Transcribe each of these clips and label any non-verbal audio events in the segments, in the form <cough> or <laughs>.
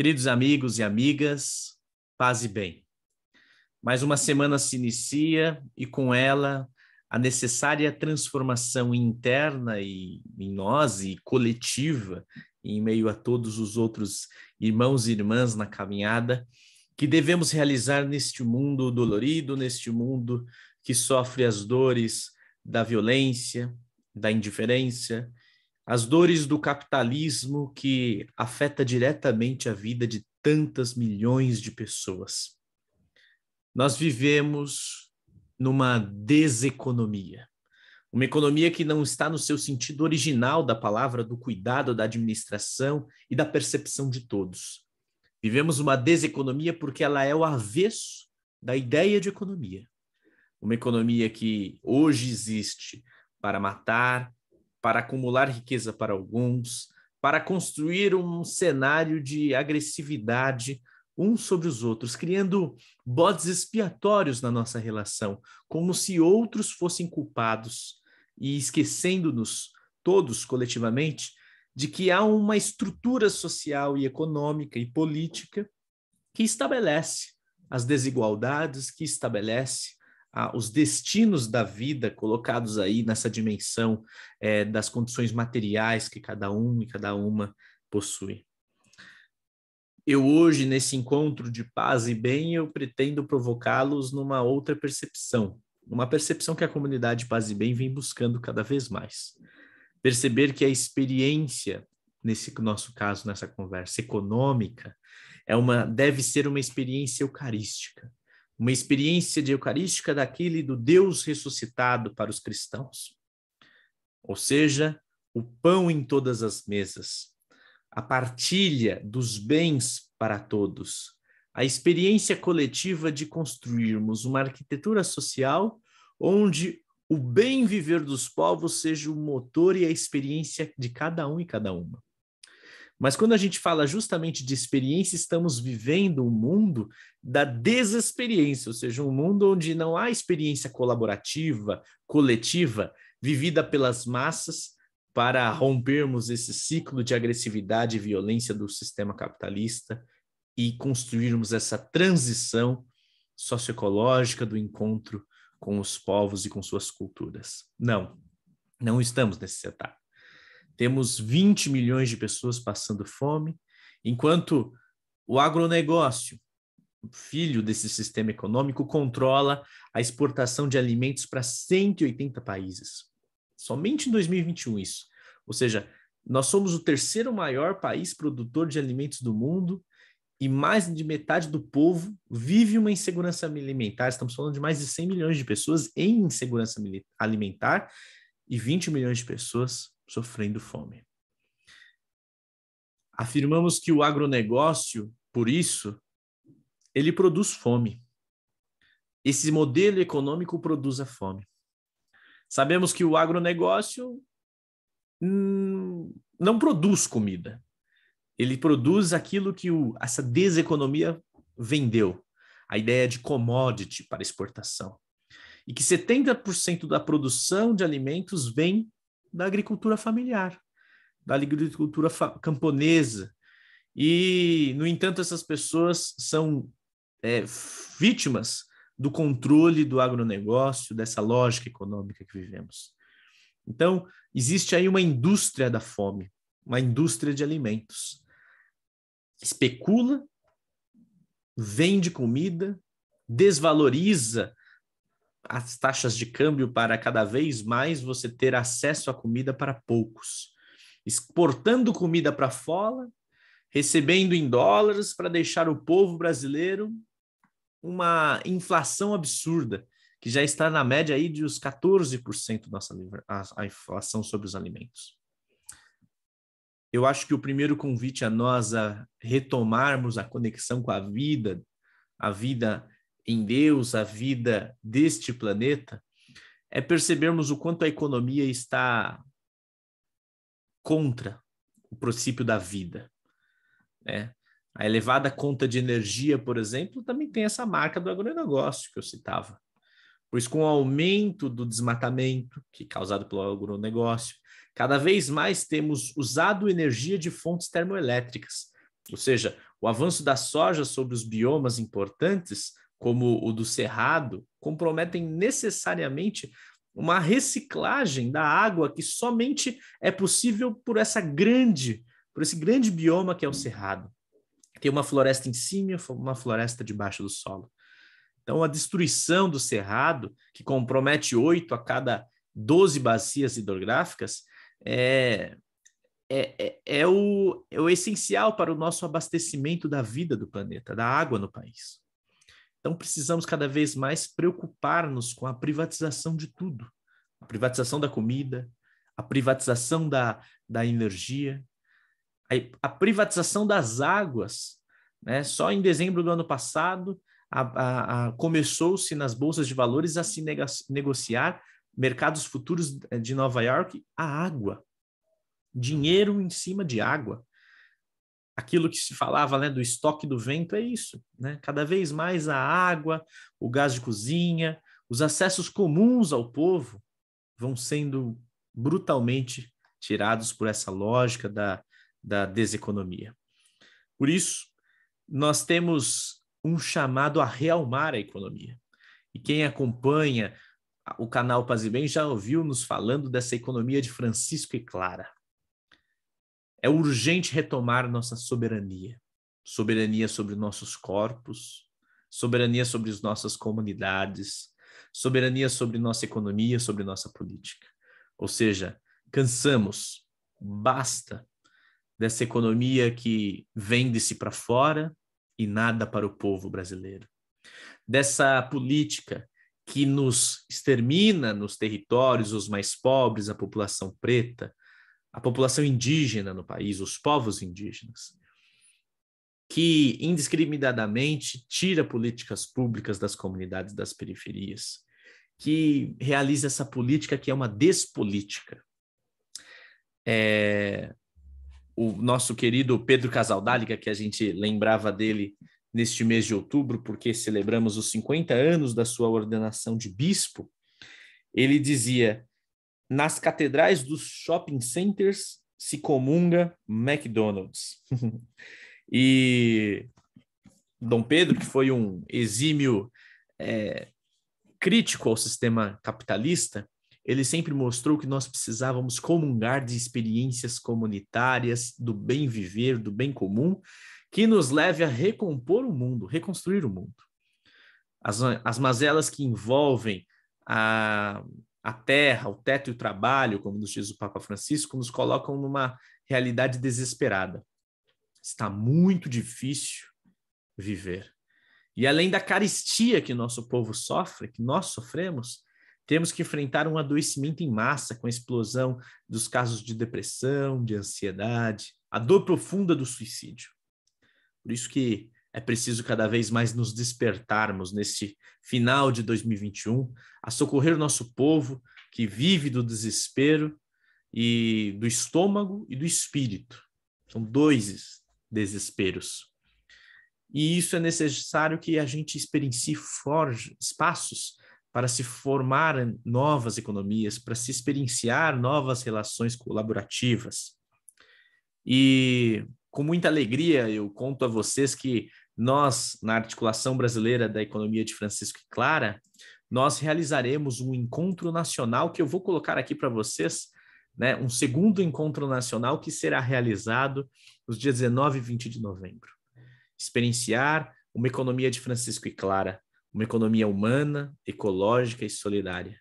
Queridos amigos e amigas, paz e bem. Mais uma semana se inicia e com ela a necessária transformação interna e em nós e coletiva em meio a todos os outros irmãos e irmãs na caminhada que devemos realizar neste mundo dolorido, neste mundo que sofre as dores da violência, da indiferença, as dores do capitalismo que afeta diretamente a vida de tantas milhões de pessoas. Nós vivemos numa deseconomia, uma economia que não está no seu sentido original da palavra, do cuidado, da administração e da percepção de todos. Vivemos uma deseconomia porque ela é o avesso da ideia de economia. Uma economia que hoje existe para matar, para acumular riqueza para alguns, para construir um cenário de agressividade uns sobre os outros, criando bodes expiatórios na nossa relação, como se outros fossem culpados e esquecendo-nos todos coletivamente de que há uma estrutura social e econômica e política que estabelece as desigualdades, que estabelece ah, os destinos da vida colocados aí nessa dimensão é, das condições materiais que cada um e cada uma possui. Eu hoje, nesse encontro de paz e bem, eu pretendo provocá-los numa outra percepção, uma percepção que a comunidade Paz e Bem vem buscando cada vez mais. Perceber que a experiência, nesse nosso caso, nessa conversa econômica, é uma deve ser uma experiência eucarística uma experiência de eucarística daquele do Deus ressuscitado para os cristãos. Ou seja, o pão em todas as mesas, a partilha dos bens para todos, a experiência coletiva de construirmos uma arquitetura social onde o bem viver dos povos seja o motor e a experiência de cada um e cada uma. Mas quando a gente fala justamente de experiência, estamos vivendo um mundo da desexperiência, ou seja, um mundo onde não há experiência colaborativa, coletiva, vivida pelas massas para rompermos esse ciclo de agressividade e violência do sistema capitalista e construirmos essa transição socioecológica do encontro com os povos e com suas culturas. Não, não estamos nesse setup. Temos 20 milhões de pessoas passando fome, enquanto o agronegócio, filho desse sistema econômico, controla a exportação de alimentos para 180 países. Somente em 2021 isso. Ou seja, nós somos o terceiro maior país produtor de alimentos do mundo e mais de metade do povo vive uma insegurança alimentar. Estamos falando de mais de 100 milhões de pessoas em insegurança alimentar e 20 milhões de pessoas sofrendo fome. Afirmamos que o agronegócio, por isso, ele produz fome. Esse modelo econômico produz a fome. Sabemos que o agronegócio hum, não produz comida. Ele produz aquilo que o, essa deseconomia vendeu, a ideia de commodity para exportação. E que 70% da produção de alimentos vem da agricultura familiar, da agricultura camponesa. E, no entanto, essas pessoas são é, vítimas do controle do agronegócio, dessa lógica econômica que vivemos. Então, existe aí uma indústria da fome, uma indústria de alimentos. Especula, vende comida, desvaloriza as taxas de câmbio para cada vez mais você ter acesso à comida para poucos, exportando comida para fora, recebendo em dólares para deixar o povo brasileiro uma inflação absurda, que já está na média aí de uns 14% nossa a, a inflação sobre os alimentos. Eu acho que o primeiro convite a nós a retomarmos a conexão com a vida, a vida em Deus a vida deste planeta, é percebermos o quanto a economia está contra o princípio da vida. Né? A elevada conta de energia, por exemplo, também tem essa marca do agronegócio que eu citava. Pois com o aumento do desmatamento, que é causado pelo agronegócio, cada vez mais temos usado energia de fontes termoelétricas. Ou seja, o avanço da soja sobre os biomas importantes como o do Cerrado, comprometem necessariamente uma reciclagem da água que somente é possível por essa grande, por esse grande bioma que é o Cerrado. Tem uma floresta em cima, uma floresta debaixo do solo. Então, a destruição do Cerrado, que compromete oito a cada 12 bacias hidrográficas, é, é, é, é, o, é o essencial para o nosso abastecimento da vida do planeta, da água no país. Então precisamos cada vez mais preocupar-nos com a privatização de tudo. A privatização da comida, a privatização da, da energia, a, a privatização das águas. Né? Só em dezembro do ano passado começou-se nas bolsas de valores a se nega, negociar mercados futuros de Nova York a água. Dinheiro em cima de água aquilo que se falava né, do estoque do vento é isso. Né? Cada vez mais a água, o gás de cozinha, os acessos comuns ao povo vão sendo brutalmente tirados por essa lógica da, da deseconomia. Por isso, nós temos um chamado a realmar a economia. E quem acompanha o canal Paz e Bem já ouviu nos falando dessa economia de Francisco e Clara. É urgente retomar nossa soberania. Soberania sobre nossos corpos, soberania sobre as nossas comunidades, soberania sobre nossa economia, sobre nossa política. Ou seja, cansamos, basta dessa economia que vende-se para fora e nada para o povo brasileiro. Dessa política que nos extermina nos territórios os mais pobres, a população preta, a população indígena no país, os povos indígenas, que indiscriminadamente tira políticas públicas das comunidades das periferias, que realiza essa política que é uma despolítica. É, o nosso querido Pedro Casaldáliga, que a gente lembrava dele neste mês de outubro, porque celebramos os 50 anos da sua ordenação de bispo, ele dizia nas catedrais dos shopping centers se comunga McDonald's. <laughs> e Dom Pedro, que foi um exímio é, crítico ao sistema capitalista, ele sempre mostrou que nós precisávamos comungar de experiências comunitárias, do bem viver, do bem comum, que nos leve a recompor o mundo, reconstruir o mundo. As, as mazelas que envolvem a a terra, o teto e o trabalho, como nos diz o Papa Francisco, nos colocam numa realidade desesperada. Está muito difícil viver. E além da caristia que nosso povo sofre, que nós sofremos, temos que enfrentar um adoecimento em massa com a explosão dos casos de depressão, de ansiedade, a dor profunda do suicídio. Por isso que é preciso cada vez mais nos despertarmos nesse final de 2021 a socorrer o nosso povo que vive do desespero e do estômago e do espírito. São dois desesperos. E isso é necessário que a gente experiencie forge, espaços para se formar novas economias, para se experienciar novas relações colaborativas. E com muita alegria eu conto a vocês que nós, na articulação brasileira da economia de Francisco e Clara, nós realizaremos um encontro nacional que eu vou colocar aqui para vocês, né, um segundo encontro nacional que será realizado nos dias 19 e 20 de novembro. Experienciar uma economia de Francisco e Clara, uma economia humana, ecológica e solidária.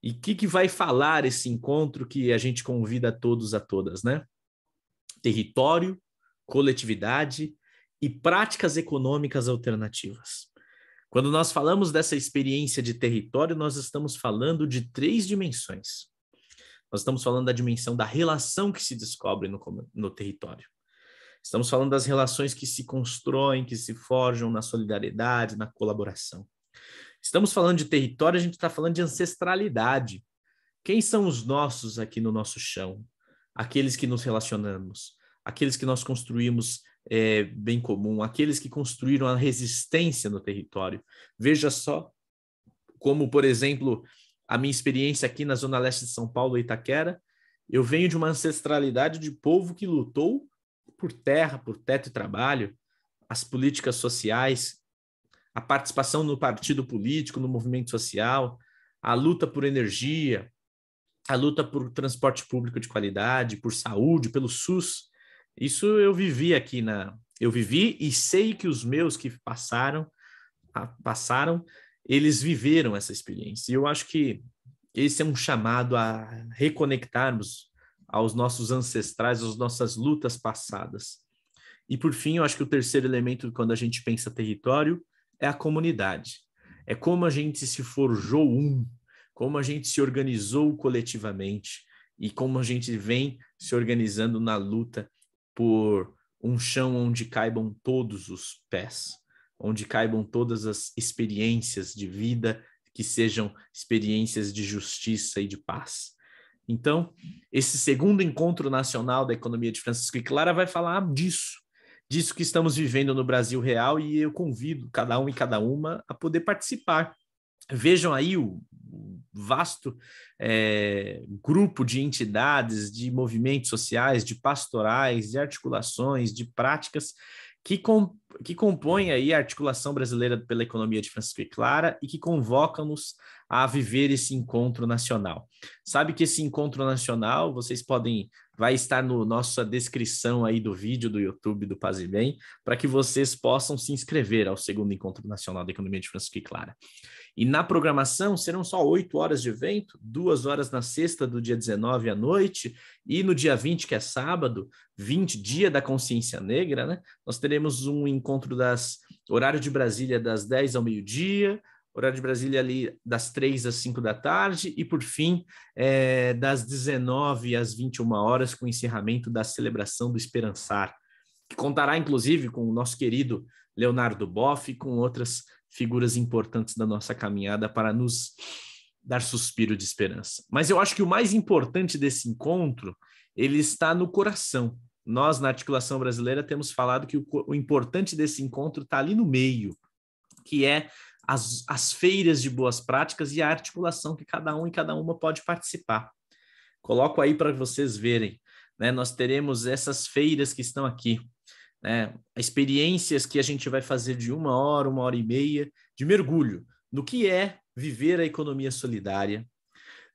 E o que, que vai falar esse encontro que a gente convida a todos a todas, né? Território, coletividade, e práticas econômicas alternativas. Quando nós falamos dessa experiência de território, nós estamos falando de três dimensões. Nós estamos falando da dimensão da relação que se descobre no, no território. Estamos falando das relações que se constroem, que se forjam na solidariedade, na colaboração. Estamos falando de território, a gente está falando de ancestralidade. Quem são os nossos aqui no nosso chão? Aqueles que nos relacionamos, aqueles que nós construímos é, bem comum, aqueles que construíram a resistência no território. Veja só como, por exemplo, a minha experiência aqui na Zona Leste de São Paulo, Itaquera, eu venho de uma ancestralidade de povo que lutou por terra, por teto e trabalho, as políticas sociais, a participação no partido político, no movimento social, a luta por energia, a luta por transporte público de qualidade, por saúde, pelo SUS. Isso eu vivi aqui na. Eu vivi e sei que os meus que passaram, passaram, eles viveram essa experiência. E eu acho que esse é um chamado a reconectarmos aos nossos ancestrais, às nossas lutas passadas. E por fim, eu acho que o terceiro elemento, quando a gente pensa território, é a comunidade. É como a gente se forjou um, como a gente se organizou coletivamente e como a gente vem se organizando na luta por um chão onde caibam todos os pés, onde caibam todas as experiências de vida, que sejam experiências de justiça e de paz. Então, esse segundo encontro nacional da economia de Francisco e Clara vai falar disso, disso que estamos vivendo no Brasil real, e eu convido cada um e cada uma a poder participar Vejam aí o vasto é, grupo de entidades, de movimentos sociais, de pastorais, de articulações, de práticas que, com, que compõem aí a articulação brasileira pela economia de Francisco e Clara e que convocam-nos a viver esse encontro nacional. Sabe que esse encontro nacional, vocês podem vai estar no nossa descrição aí do vídeo do YouTube do Paz e Bem, para que vocês possam se inscrever ao segundo Encontro Nacional da Economia de Francisco e Clara. E na programação serão só oito horas de evento, duas horas na sexta do dia 19 à noite, e no dia 20, que é sábado, 20, dia da consciência negra, né? Nós teremos um encontro das horário de Brasília das 10 ao meio-dia, horário de Brasília ali das 3 às 5 da tarde, e por fim, é, das 19 às 21 horas, com o encerramento da celebração do Esperançar, que contará, inclusive, com o nosso querido Leonardo Boff e com outras figuras importantes da nossa caminhada para nos dar suspiro de esperança. Mas eu acho que o mais importante desse encontro, ele está no coração. Nós, na articulação brasileira, temos falado que o, o importante desse encontro está ali no meio, que é as, as feiras de boas práticas e a articulação que cada um e cada uma pode participar. Coloco aí para vocês verem. Né? Nós teremos essas feiras que estão aqui, né? experiências que a gente vai fazer de uma hora, uma hora e meia, de mergulho no que é viver a economia solidária,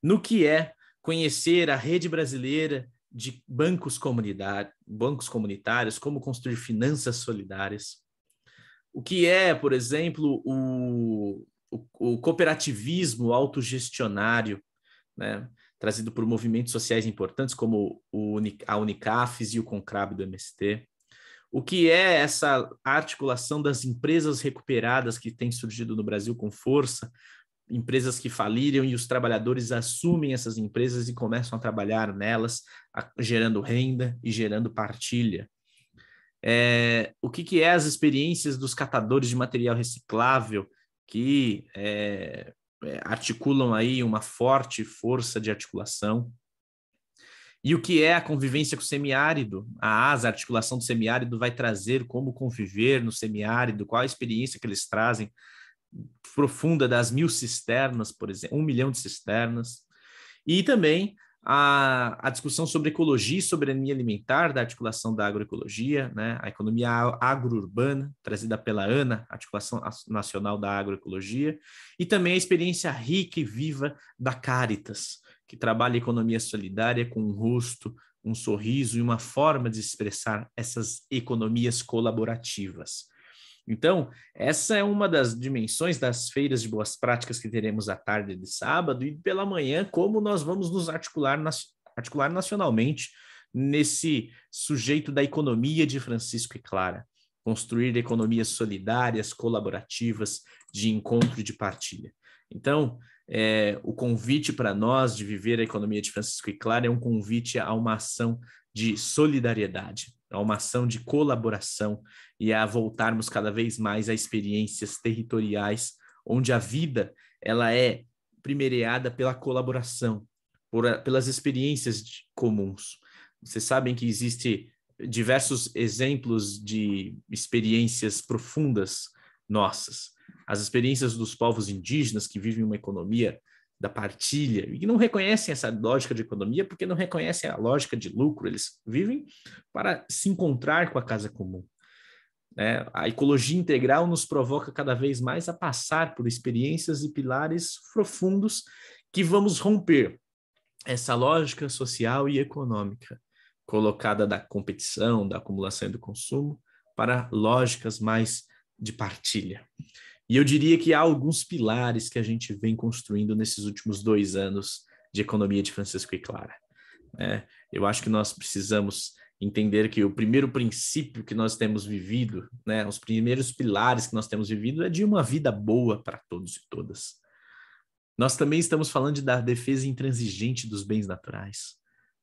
no que é conhecer a rede brasileira de bancos, comunidade, bancos comunitários, como construir finanças solidárias, o que é, por exemplo, o, o, o cooperativismo autogestionário, né? trazido por movimentos sociais importantes como o, a Unicafes e o Concrab do MST. O que é essa articulação das empresas recuperadas que tem surgido no Brasil com força, empresas que faliram e os trabalhadores assumem essas empresas e começam a trabalhar nelas, a, gerando renda e gerando partilha é, o que, que é as experiências dos catadores de material reciclável que é, é, articulam aí uma forte força de articulação. E o que é a convivência com o semiárido? A ASA, a articulação do semiárido, vai trazer como conviver no semiárido, qual a experiência que eles trazem profunda das mil cisternas, por exemplo, um milhão de cisternas. E também a, a discussão sobre ecologia e soberania alimentar, da articulação da agroecologia, né? a economia agrourbana trazida pela ANA, Articulação Nacional da Agroecologia, e também a experiência rica e viva da Caritas, que trabalha a economia solidária com um rosto, um sorriso e uma forma de expressar essas economias colaborativas. Então, essa é uma das dimensões das feiras de boas práticas que teremos à tarde de sábado e pela manhã, como nós vamos nos articular, articular nacionalmente nesse sujeito da economia de Francisco e Clara. Construir economias solidárias, colaborativas, de encontro e de partilha. Então, é, o convite para nós de viver a economia de Francisco e Clara é um convite a uma ação de solidariedade, a uma ação de colaboração e a voltarmos cada vez mais a experiências territoriais onde a vida ela é primeireada pela colaboração, por, pelas experiências de, comuns. Vocês sabem que existe diversos exemplos de experiências profundas nossas. As experiências dos povos indígenas que vivem uma economia da partilha, e não reconhecem essa lógica de economia porque não reconhecem a lógica de lucro, eles vivem para se encontrar com a casa comum. É, a ecologia integral nos provoca cada vez mais a passar por experiências e pilares profundos que vamos romper essa lógica social e econômica colocada da competição, da acumulação e do consumo para lógicas mais de partilha. E eu diria que há alguns pilares que a gente vem construindo nesses últimos dois anos de economia de Francisco e Clara. Né? eu acho que nós precisamos entender que o primeiro princípio que nós temos vivido, né, os primeiros pilares que nós temos vivido é de uma vida boa para todos e todas. Nós também estamos falando de, da defesa intransigente dos bens naturais.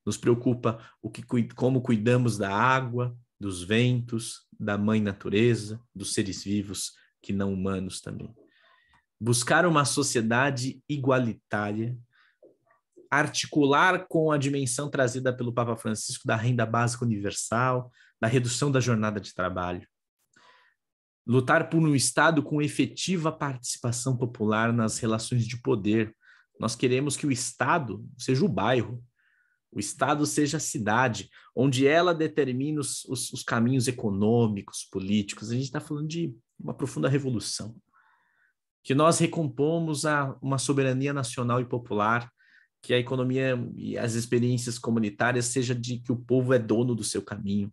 Nos preocupa o que, como cuidamos da água, dos ventos, da mãe natureza, dos seres vivos, que não humanos também. Buscar uma sociedade igualitária, articular com a dimensão trazida pelo Papa Francisco da renda básica universal, da redução da jornada de trabalho. Lutar por um Estado com efetiva participação popular nas relações de poder. Nós queremos que o Estado seja o bairro, o Estado seja a cidade, onde ela determina os, os, os caminhos econômicos, políticos. A gente está falando de uma profunda revolução. Que nós recompomos a uma soberania nacional e popular, que a economia e as experiências comunitárias seja de que o povo é dono do seu caminho.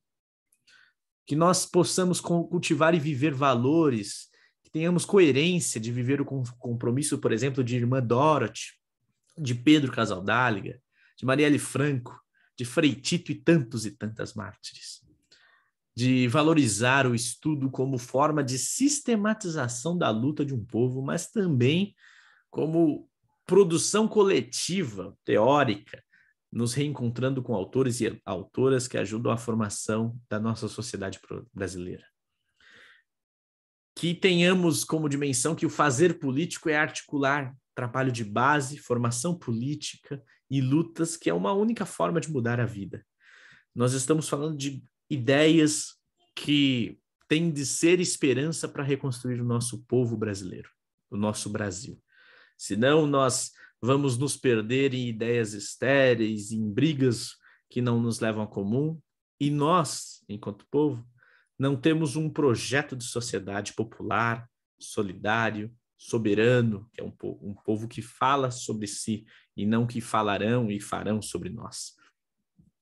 Que nós possamos cultivar e viver valores, que tenhamos coerência de viver o compromisso, por exemplo, de irmã Dorothy, de Pedro Casaldáliga, de Marielle Franco, de Freitito e tantos e tantas mártires de valorizar o estudo como forma de sistematização da luta de um povo, mas também como produção coletiva, teórica, nos reencontrando com autores e autoras que ajudam a formação da nossa sociedade brasileira. Que tenhamos como dimensão que o fazer político é articular trabalho de base, formação política e lutas, que é uma única forma de mudar a vida. Nós estamos falando de ideias que têm de ser esperança para reconstruir o nosso povo brasileiro, o nosso Brasil. Senão nós vamos nos perder em ideias estéreis, em brigas que não nos levam a comum, e nós, enquanto povo, não temos um projeto de sociedade popular, solidário, soberano, que é um, po um povo que fala sobre si e não que falarão e farão sobre nós.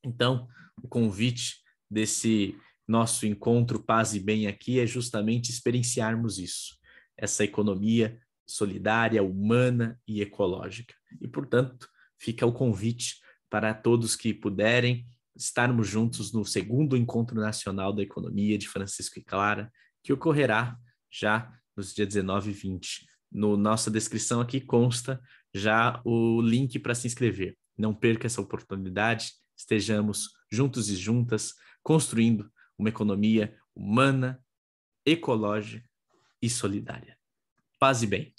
Então, o convite desse nosso encontro Paz e Bem aqui é justamente experienciarmos isso, essa economia solidária, humana e ecológica. E, portanto, fica o convite para todos que puderem estarmos juntos no segundo Encontro Nacional da Economia de Francisco e Clara, que ocorrerá já nos dias 19 e 20. No nossa descrição aqui consta já o link para se inscrever. Não perca essa oportunidade, estejamos juntos e juntas construindo uma economia humana, ecológica e solidária. Paz e bem.